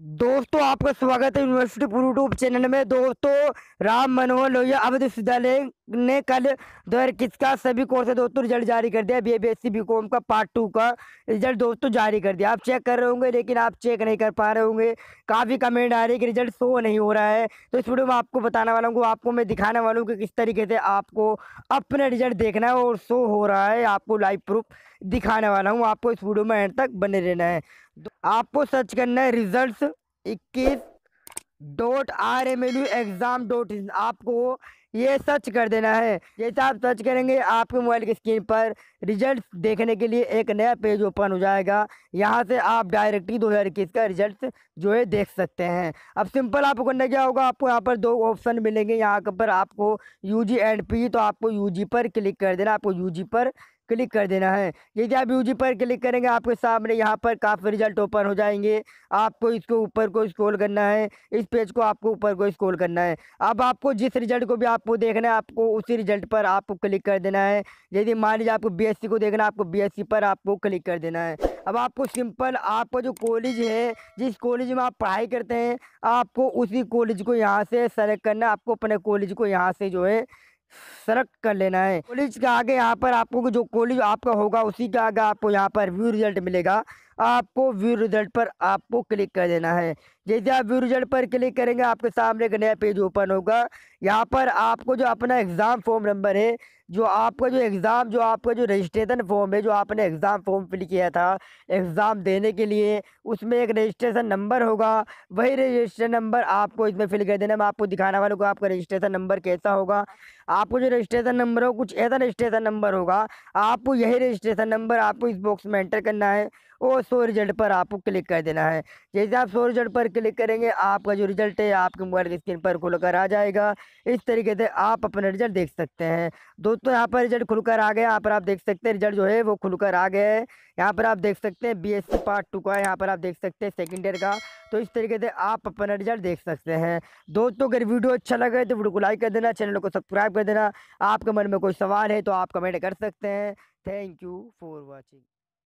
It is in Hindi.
दोस्तों आपका स्वागत है यूनिवर्सिटी यूट्यूब चैनल में दोस्तों राम मनोहर लोहिया अवध विश्वविद्यालय ने कल दो हज़ार इक्कीस का सभी कोर्स दोस्तों रिजल्ट जारी कर दिया B B S C B com का पार्ट टू का रिजल्ट दोस्तों जारी कर दिया आप चेक कर रहे होंगे लेकिन आप चेक नहीं कर पा रहे होंगे काफ़ी कमेंट आ रही है कि रिजल्ट शो नहीं हो रहा है तो इस वीडियो में आपको बताने वाला हूँ आपको मैं दिखाने वाला हूँ कि किस तरीके से आपको अपना रिजल्ट देखना है और शो हो रहा है आपको लाइव प्रूफ दिखाने वाला हूँ आपको इस वीडियो में एंड तक बने रहना है आपको सर्च करना है रिजल्ट इक्कीस dot R M L U exam dot in आपको ये सर्च कर देना है जैसे आप सर्च करेंगे आपके मोबाइल की स्क्रीन पर रिजल्ट देखने के लिए एक नया पेज ओपन हो जाएगा यहाँ से आप डायरेक्टली दो हज़ार इक्कीस का रिजल्ट जो है देख सकते हैं अब सिंपल आपको करना क्या होगा आपको यहाँ पर दो ऑप्शन मिलेंगे यहाँ पर आपको यू जी एंड पी तो आपको यू जी पर क्लिक कर देना आपको यू जी पर क्लिक कर देना है यदि आप यू पर क्लिक करेंगे आपके सामने यहाँ पर काफ़ी रिजल्ट ओपन हो जाएंगे आपको इसको ऊपर को स्क्रॉल करना है इस पेज को आपको ऊपर को स्क्रॉल करना है अब आपको जिस रिजल्ट को भी आपको देखना है आपको उसी रिजल्ट पर आपको क्लिक कर देना है यदि मान लीजिए आपको बी को देखना है आपको बी पर आपको क्लिक कर देना है अब आपको सिंपल आपका जो कॉलेज है जिस कॉलेज में आप पढ़ाई करते हैं आपको उसी कॉलेज को यहाँ से सेलेक्ट करना आपको अपने कॉलेज को यहाँ से जो है सेलेक्ट कर लेना है कॉलेज के आगे यहाँ पर आपको जो कॉलेज आपका होगा उसी के आगे आपको यहाँ पर व्यू रिजल्ट मिलेगा आपको व्यू रिजल्ट पर आपको क्लिक कर देना है जैसे आप व्यू रिजल्ट पर क्लिक करेंगे आपके सामने एक नया पेज ओपन होगा यहाँ पर आपको जो अपना एग्ज़ाम फॉर्म नंबर है जो आपका जो एग्ज़ाम जो आपका जो रजिस्ट्रेशन फॉर्म है जो आपने एग्ज़ाम फॉर्म फिल किया था एग्ज़ाम देने के लिए उसमें एक रजिस्ट्रेशन नंबर होगा वही रजिस्ट्रेशन नंबर आपको इसमें फिल कर देना मैं आपको दिखाने वाला हूँ आपका रजिस्ट्रेशन नंबर कैसा होगा आपको जो रजिस्ट्रेशन नंबर हो कुछ ऐसा रजिस्ट्रेशन नंबर होगा आपको यही रजिस्ट्रेशन नंबर आपको इस बॉक्स में एंटर करना है वो सो रिजल्ट पर आपको क्लिक कर देना है जैसे आप सो रिजल्ट पर क्लिक करेंगे आपका जो रिजल्ट है आपके मोबाइल की स्क्रीन पर खुलकर आ जाएगा इस तरीके से आप अपना रिजल्ट देख सकते हैं दोस्तों यहाँ पर रिजल्ट खुलकर आ गया यहाँ पर आप देख सकते हैं रिजल्ट जो है वो खुलकर आ गया है यहाँ पर आप देख सकते हैं B S C part two का यहाँ पर आप देख सकते हैं सेकेंड ईयर का तो इस तरीके से आप अपना रिजल्ट देख सकते हैं दोस्तों अगर वीडियो अच्छा लगे तो वीडियो को लाइक कर देना चैनल को सब्सक्राइब कर देना आपके मन में कोई सवाल है तो आप कमेंट कर सकते हैं थैंक यू फॉर वॉचिंग